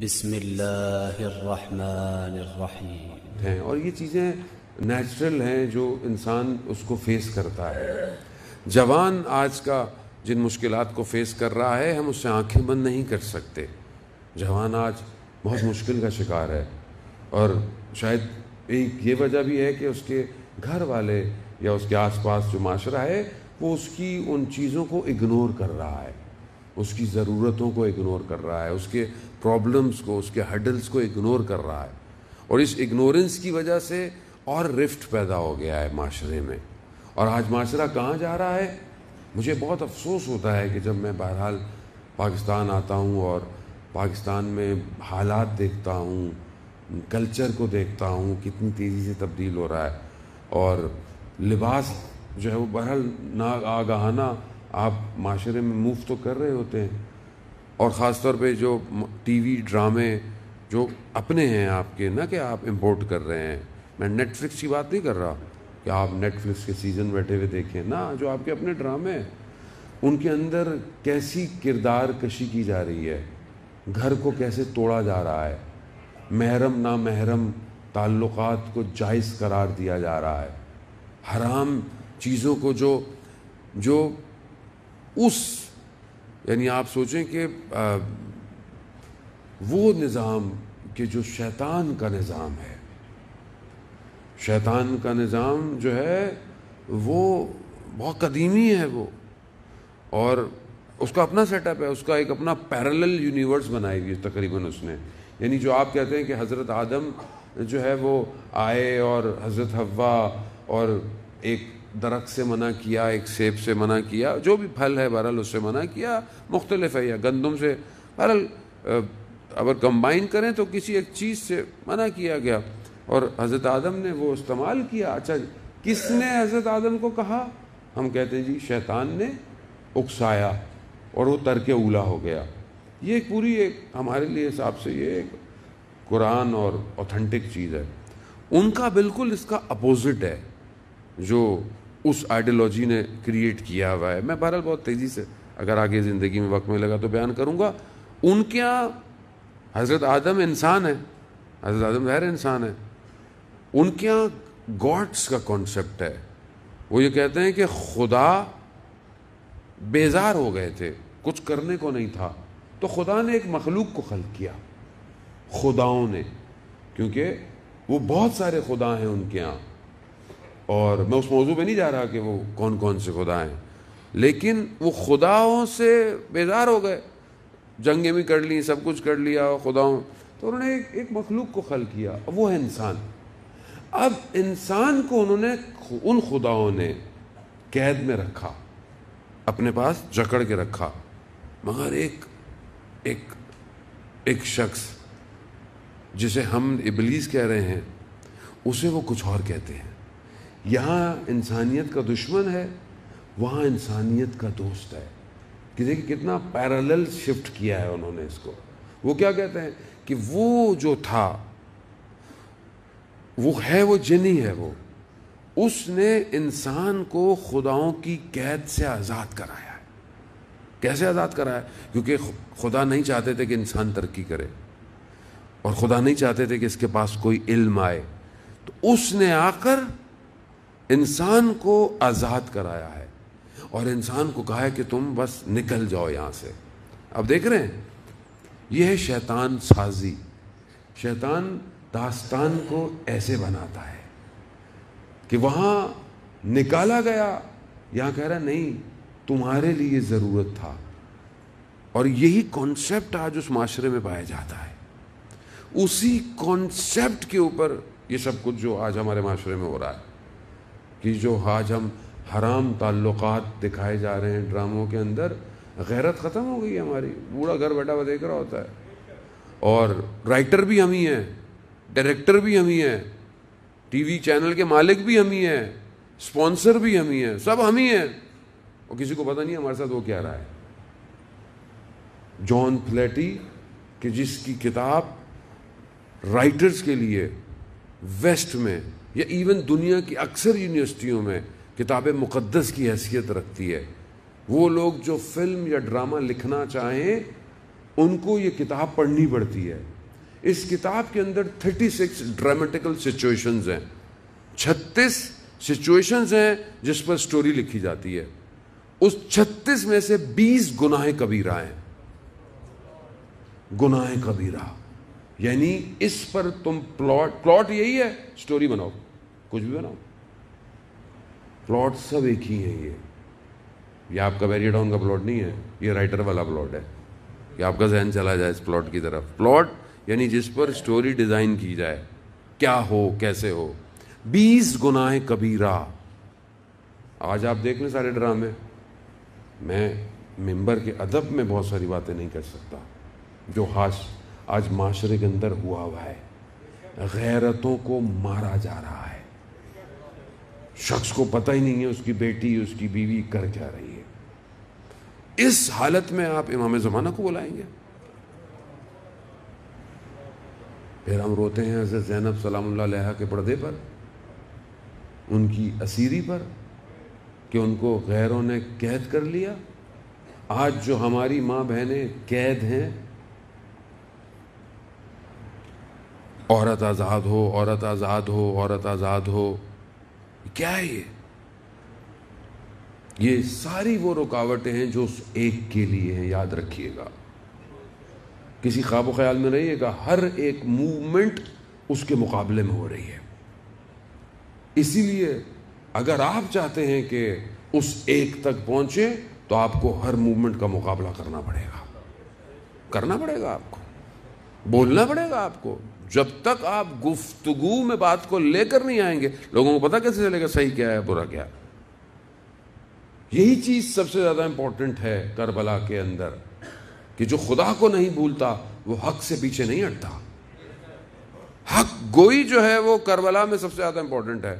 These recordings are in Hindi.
बिस्मिल्लाहिर्रहमानिर्रहीम हैं और ये चीज़ें नेचुरल हैं जो इंसान उसको फेस करता है जवान आज का जिन मुश्किल को फेस कर रहा है हम उससे आंखें बंद नहीं कर सकते जवान आज बहुत मुश्किल का शिकार है और शायद एक ये वजह भी है कि उसके घर वाले या उसके आसपास जो माशरा है वो उसकी उन चीज़ों को इग्नोर कर रहा है उसकी ज़रूरतों को इग्नोर कर रहा है उसके प्रॉब्लम्स को उसके हडल्स को इग्नोर कर रहा है और इस इग्नोरेंस की वजह से और रिफ्ट पैदा हो गया है माशरे में और आज माशरा कहाँ जा रहा है मुझे बहुत अफसोस होता है कि जब मैं बहरहाल पाकिस्तान आता हूँ और पाकिस्तान में हालात देखता हूँ कल्चर को देखता हूँ कितनी तेज़ी से तब्दील हो रहा है और लिबास जो है वो बहरहाल ना आगहाना आप माशरे में मूव तो कर रहे होते हैं और ख़ास तौर पे जो टीवी ड्रामे जो अपने हैं आपके ना कि आप इम्पोर्ट कर रहे हैं मैं नेटफ्लिक्स की बात नहीं कर रहा कि आप नेटफ्लिक्स के सीज़न बैठे हुए देखें ना जो आपके अपने ड्रामे हैं उनके अंदर कैसी किरदार कशी की जा रही है घर को कैसे तोड़ा जा रहा है महरम ना महरम ताल्लुक़ को जायज़ करार दिया जा रहा है हराम चीज़ों को जो जो उस यानी आप सोचें कि वो निज़ाम कि जो शैतान का निज़ाम है शैतान का निज़ाम जो है वो बहुत कदीमी है वो और उसका अपना सेटअप है उसका एक अपना पैरेलल यूनिवर्स बनाई हुई है तकरीबन उसने यानी जो आप कहते हैं कि हज़रत आदम जो है वो आए और हज़रत हवा और एक दरख्त से मना किया एक सेब से मना किया जो भी फल है बहरहाल उससे मना किया मुख्तलिफ है या गंदम से बहरहाल अगर कंबाइन करें तो किसी एक चीज़ से मना किया गया और हज़रत आदम ने वो इस्तेमाल किया अच्छा किसने हज़रत आदम को कहा हम कहते हैं जी शैतान ने उकसाया और वो तरके उला हो गया ये पूरी एक हमारे लिए हिसाब से ये एक कुरान और ऑथेंटिक चीज़ है उनका बिल्कुल इसका अपोजिट है जो उस आइडियोलॉजी ने क्रिएट किया हुआ है मैं बहरहाल बहुत तेज़ी से अगर आगे ज़िंदगी में वक्त में लगा तो बयान करूँगा उनके यहाँ हज़रत आदम इंसान है हज़रत आदम ज़ाहिर इंसान है उनके यहाँ गॉड्स का कॉन्सेप्ट है वो ये कहते हैं कि खुदा बेजार हो गए थे कुछ करने को नहीं था तो खुदा ने एक मखलूक को खल किया खुदाओं ने क्योंकि वो बहुत सारे खुदा हैं उनके यहाँ और मैं उस मौजू पे नहीं जा रहा कि वो कौन कौन से खुदा हैं लेकिन वो खुदाओं से बेजार हो गए जंगें भी कर ली सब कुछ कर लिया खुदाओं तो उन्होंने एक, एक मखलूक को खल किया वो है इंसान अब इंसान को उन्होंने उन खुदाओं ने कैद में रखा अपने पास जकड़ के रखा मगर एक एक एक शख्स जिसे हम इबलीस कह रहे हैं उसे वो कुछ और कहते हैं यहाँ इंसानियत का दुश्मन है वहाँ इंसानियत का दोस्त है कि देखिए कितना पैरेलल शिफ्ट किया है उन्होंने इसको वो क्या कहते हैं कि वो जो था वो है वो जिनी है वो उसने इंसान को खुदाओं की कैद से आज़ाद कराया है कैसे आज़ाद कराया क्योंकि खुदा नहीं चाहते थे कि इंसान तरक्की करे और खुदा नहीं चाहते थे कि इसके पास कोई इल्म आए तो उसने आकर इंसान को आज़ाद कराया है और इंसान को कहा है कि तुम बस निकल जाओ यहाँ से अब देख रहे हैं यह है शैतान साजी शैतान दास्तान को ऐसे बनाता है कि वहाँ निकाला गया यहाँ कह रहा नहीं तुम्हारे लिए ज़रूरत था और यही कॉन्सेप्ट आज उस माशरे में पाया जाता है उसी कॉन्सेप्ट के ऊपर ये सब कुछ जो आज हमारे माशरे में हो रहा है कि जो आज हम हराम ताल्लुक़ दिखाए जा रहे हैं ड्रामों के अंदर गैरत ख़त्म हो गई हमारी बूढ़ा घर बैठा हुआ देख रहा होता है और राइटर भी हम ही हैं डायरेक्टर भी हम ही हैं टीवी चैनल के मालिक भी हम ही हैं स्पॉन्सर भी हम ही हैं सब हम ही हैं और किसी को पता नहीं हमारे साथ वो क्या रहा है जॉन फ्लैटी कि जिसकी किताब राइटर्स के लिए वेस्ट में या इवन दुनिया की अक्सर यूनिवर्सिटियों में किताबें मुकद्दस की हैसियत रखती है वो लोग जो फिल्म या ड्रामा लिखना चाहें उनको ये किताब पढ़नी पड़ती है इस किताब के अंदर 36 ड्रामेटिकल सिचुएशंस हैं 36 सिचुएशंस हैं जिस पर स्टोरी लिखी जाती है उस 36 में से 20 गुनाहे कबीरा हैं गुनाह कबीरा यानी इस पर तुम प्लॉट प्लॉट यही है स्टोरी बनाओ कुछ भी बनाओ प्लॉट सब एक ही है ये ये आपका वेरियडाउन का प्लॉट नहीं है ये राइटर वाला प्लॉट है कि आपका जहन चला जाए इस प्लॉट की तरफ प्लॉट यानी जिस पर स्टोरी डिज़ाइन की जाए क्या हो कैसे हो बीस गुनाह कबीरा आज आप देख लें सारे ड्रामे मैं मेंबर के अदब में बहुत सारी बातें नहीं कर सकता जो हाश आज माशरे के अंदर हुआ हुआ है गैरतों को मारा जा रहा है शख्स को पता ही नहीं है उसकी बेटी उसकी बीवी कर क्या रही है इस हालत में आप इमाम ज़माना को बुलाएंगे फिर हम रोते हैं हजरत जैनब सलाम के पर्दे पर उनकी असीरी पर कि उनको गैरों ने कैद कर लिया आज जो हमारी माँ बहनें कैद हैं औरत आज़ाद हो औरत आज़ाद हो औरत आज़ाद हो क्या है ये ये सारी वो रुकावटें हैं जो उस एक के लिए हैं याद रखिएगा किसी ख्वाब ख्याल में रहिएगा हर एक मूवमेंट उसके मुकाबले में हो रही है इसीलिए अगर आप चाहते हैं कि उस एक तक पहुंचे तो आपको हर मूवमेंट का मुकाबला करना पड़ेगा करना पड़ेगा आपको बोलना पड़ेगा आपको जब तक आप गुफ्तगु में बात को लेकर नहीं आएंगे लोगों को पता कैसे चलेगा सही क्या है बुरा क्या यही चीज़ सबसे ज़्यादा इंपॉर्टेंट है करबला के अंदर कि जो खुदा को नहीं भूलता वो हक से पीछे नहीं हटता हक गोई जो है वो करबला में सबसे ज़्यादा इंपॉर्टेंट है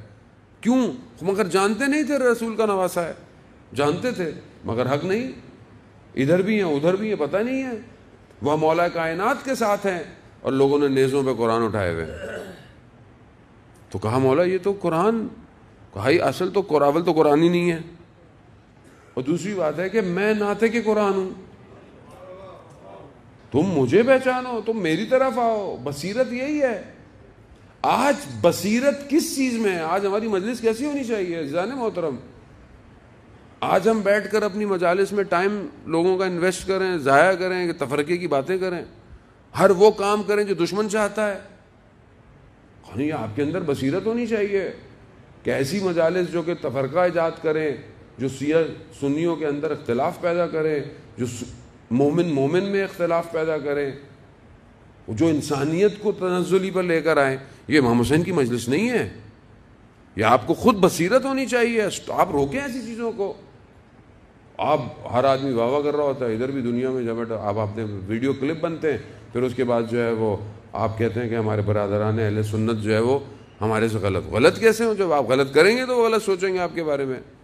क्यों मगर जानते नहीं थे रसूल का नवासा है जानते थे मगर हक नहीं इधर भी हैं उधर भी हैं पता नहीं है वह मौला कायनात के साथ हैं और लोगों ने नेज़ों पे कुरान उठाए हुए तो कहा मौला ये तो कुरान भाई असल तो कुरावल तो कुरान ही नहीं है और दूसरी बात है कि मैं नाते के कुरान हूं तुम मुझे पहचानो तुम मेरी तरफ आओ बसीरत यही है आज बसीरत किस चीज़ में है आज हमारी मजलिस कैसी होनी चाहिए जान मोहतरम आज हम बैठकर अपनी मजालस में टाइम लोगों का इन्वेस्ट करें ज़ाया करें तफरके की बातें करें हर वो काम करें जो दुश्मन चाहता है खानी आपके अंदर बसीरत होनी चाहिए कैसी मजालस जो कि तफरका ईजाद करें जो सिया सुन्नियों के अंदर अख्तिलाफ पैदा करें जो मोमिन मोमिन में अख्तिलाफ पैदा करें जो इंसानियत को तनजुली पर लेकर आए ये इमाम हुसैन की मजलिस नहीं है ये आपको खुद बसीरत होनी चाहिए आप रोकें ऐसी चीज़ों को आप हर आदमी वाह कर रहा होता है इधर भी दुनिया में जब आप अपने वीडियो क्लिप बनते हैं फिर उसके बाद जो है वो आप कहते हैं कि हमारे बरदरान अहल सुन्नत जो है वो हमारे से गलत गलत कैसे हो जब आप गलत करेंगे तो वो गलत सोचेंगे आपके बारे में